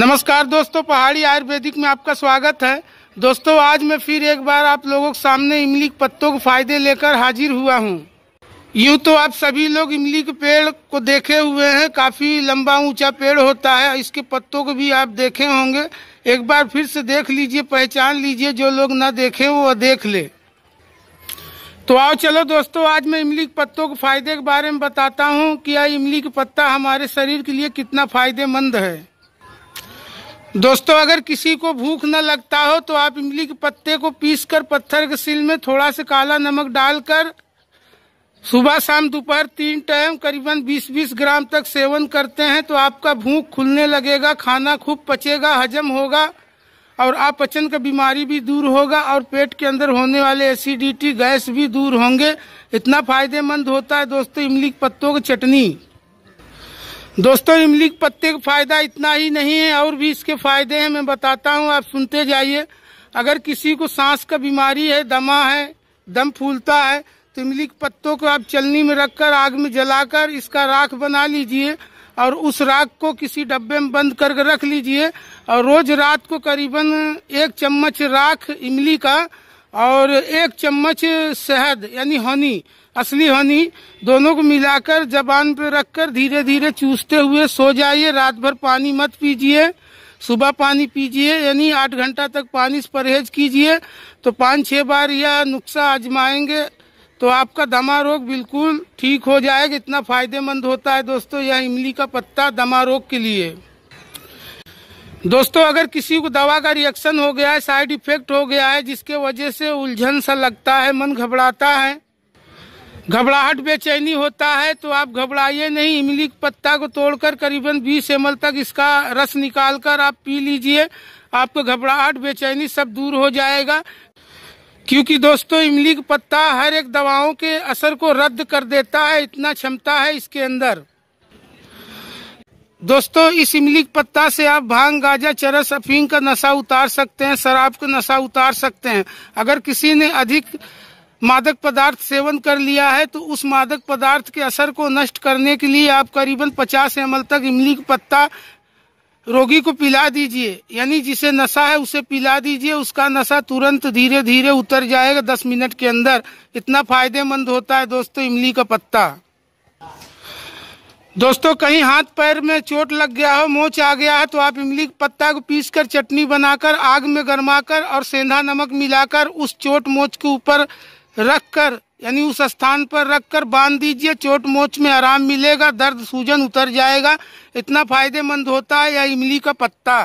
नमस्कार दोस्तों पहाड़ी आयुर्वेदिक में आपका स्वागत है दोस्तों आज मैं फिर एक बार आप लोगों के सामने इमली के पत्तों के फायदे लेकर हाजिर हुआ हूँ यूँ तो आप सभी लोग इमली के पेड़ को देखे हुए हैं काफ़ी लंबा ऊंचा पेड़ होता है इसके पत्तों को भी आप देखे होंगे एक बार फिर से देख लीजिए पहचान लीजिए जो लोग ना देखे वो देख ले तो आओ चलो दोस्तों आज मैं इमली के पत्तों के फायदे के बारे में बताता हूँ कि यह इमली का पत्ता हमारे शरीर के लिए कितना फायदेमंद है दोस्तों अगर किसी को भूख न लगता हो तो आप इमली के पत्ते को पीसकर पत्थर के सिल में थोड़ा सा काला नमक डालकर सुबह शाम दोपहर तीन टाइम करीबन 20-20 ग्राम तक सेवन करते हैं तो आपका भूख खुलने लगेगा खाना खूब पचेगा हजम होगा और आप पचन का बीमारी भी दूर होगा और पेट के अंदर होने वाले एसिडिटी गैस भी दूर होंगे इतना फायदेमंद होता है दोस्तों इमली के पत्तों की चटनी दोस्तों इमली के पत्ते का फायदा इतना ही नहीं है और भी इसके फायदे हैं मैं बताता हूँ आप सुनते जाइए अगर किसी को सांस का बीमारी है दमा है दम फूलता है तो इमली के पत्तों को आप चलनी में रखकर आग में जलाकर इसका राख बना लीजिए और उस राख को किसी डब्बे में बंद करके रख लीजिए और रोज रात को करीबन एक चम्मच राख इमली का और एक चम्मच शहद यानी हनी असली हनी दोनों को मिलाकर जबान पर रखकर धीरे धीरे चूसते हुए सो जाइए रात भर पानी मत पीजिए सुबह पानी पीजिए यानी आठ घंटा तक पानी से परहेज कीजिए तो पाँच छः बार यह नुस्खा आजमाएंगे तो आपका दमा रोग बिल्कुल ठीक हो जाएगा इतना फायदेमंद होता है दोस्तों यह इमली का पत्ता दमा रोग के लिए दोस्तों अगर किसी को दवा का रिएक्शन हो गया है साइड इफेक्ट हो गया है जिसके वजह से उलझन सा लगता है मन घबराता है घबराहट बेचैनी होता है तो आप घबराइए नहीं इमली पत्ता को तोड़कर करीबन 20 एम तक इसका रस निकालकर आप पी लीजिए आपको घबराहट बेचैनी सब दूर हो जाएगा क्योंकि दोस्तों इमली का पत्ता हर एक दवाओं के असर को रद्द कर देता है इतना क्षमता है इसके अंदर दोस्तों इस इमली के पत्ता से आप भांग गाजा चरस अफीम का नशा उतार सकते हैं शराब का नशा उतार सकते हैं अगर किसी ने अधिक मादक पदार्थ सेवन कर लिया है तो उस मादक पदार्थ के असर को नष्ट करने के लिए आप करीबन 50 एम तक इमली का पत्ता रोगी को पिला दीजिए यानी जिसे नशा है उसे पिला दीजिए उसका नशा तुरंत धीरे धीरे उतर जाएगा 10 मिनट के अंदर इतना फायदेमंद होता है दोस्तों इमली का पत्ता दोस्तों कहीं हाथ पैर में चोट लग गया हो मोच आ गया है तो आप इमली पत्ता को पीस कर चटनी बनाकर आग में गरमा कर और सेंधा नमक मिलाकर उस चोट मोच के ऊपर रख कर यानी उस स्थान पर रख कर बांध दीजिए चोट मोच में आराम मिलेगा दर्द सूजन उतर जाएगा इतना फायदेमंद होता है या इमली का पत्ता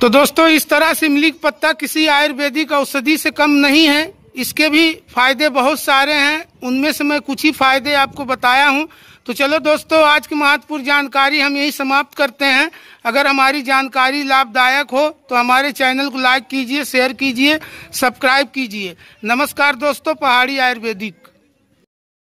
तो दोस्तों इस तरह से इमली का पत्ता किसी आयुर्वेदिक औषधि से कम नहीं है इसके भी फायदे बहुत सारे हैं उनमें से मैं कुछ ही फायदे आपको बताया हूँ तो चलो दोस्तों आज की महत्वपूर्ण जानकारी हम यही समाप्त करते हैं अगर हमारी जानकारी लाभदायक हो तो हमारे चैनल को लाइक कीजिए शेयर कीजिए सब्सक्राइब कीजिए नमस्कार दोस्तों पहाड़ी आयुर्वेदिक